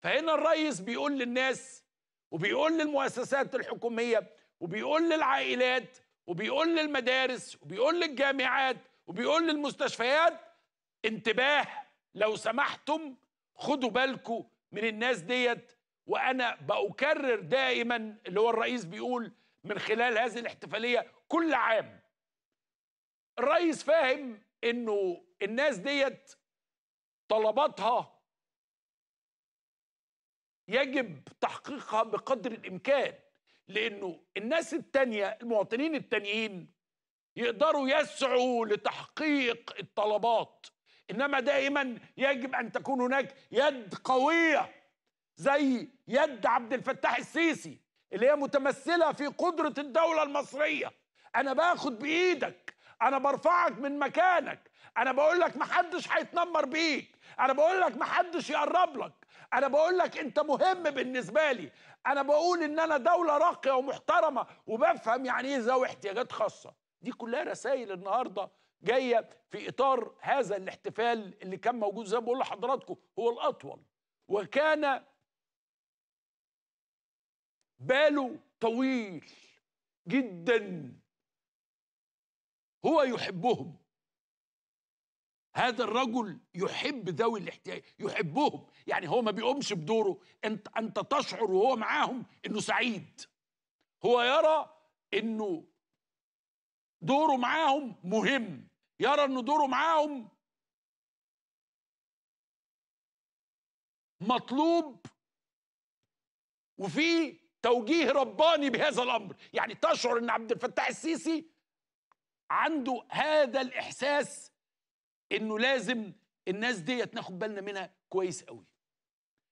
فهنا الرئيس بيقول للناس وبيقول للمؤسسات الحكوميه وبيقول للعائلات وبيقول للمدارس وبيقول للجامعات وبيقول للمستشفيات انتباه لو سمحتم خدوا بالكم من الناس ديت وانا بأكرر دائما اللي هو الرئيس بيقول من خلال هذه الاحتفاليه كل عام الرئيس فاهم انه الناس ديت طلباتها يجب تحقيقها بقدر الامكان لانه الناس التانيه المواطنين التانيين يقدروا يسعوا لتحقيق الطلبات انما دائما يجب ان تكون هناك يد قويه زي يد عبد الفتاح السيسي اللي هي متمثله في قدره الدوله المصريه انا باخد بايدك انا برفعك من مكانك انا بقول لك محدش هيتنمر بيك انا بقول لك محدش يقرب لك انا بقول لك انت مهم بالنسبه لي انا بقول ان انا دوله راقيه ومحترمه وبفهم يعني ايه ذوي احتياجات خاصه دي كلها رسائل النهارده جايه في اطار هذا الاحتفال اللي كان موجود زي ما بقول لحضراتكم هو الاطول وكان باله طويل جدا هو يحبهم هذا الرجل يحب ذوي الاحتياج يحبهم يعني هو ما بيقومش بدوره انت انت تشعر وهو معاهم انه سعيد هو يرى انه دوره معاهم مهم يرى ان دوره معاهم مطلوب وفي توجيه رباني بهذا الامر يعني تشعر ان عبد الفتاح السيسي عنده هذا الإحساس إنه لازم الناس ديت ناخد بالنا منها كويس قوي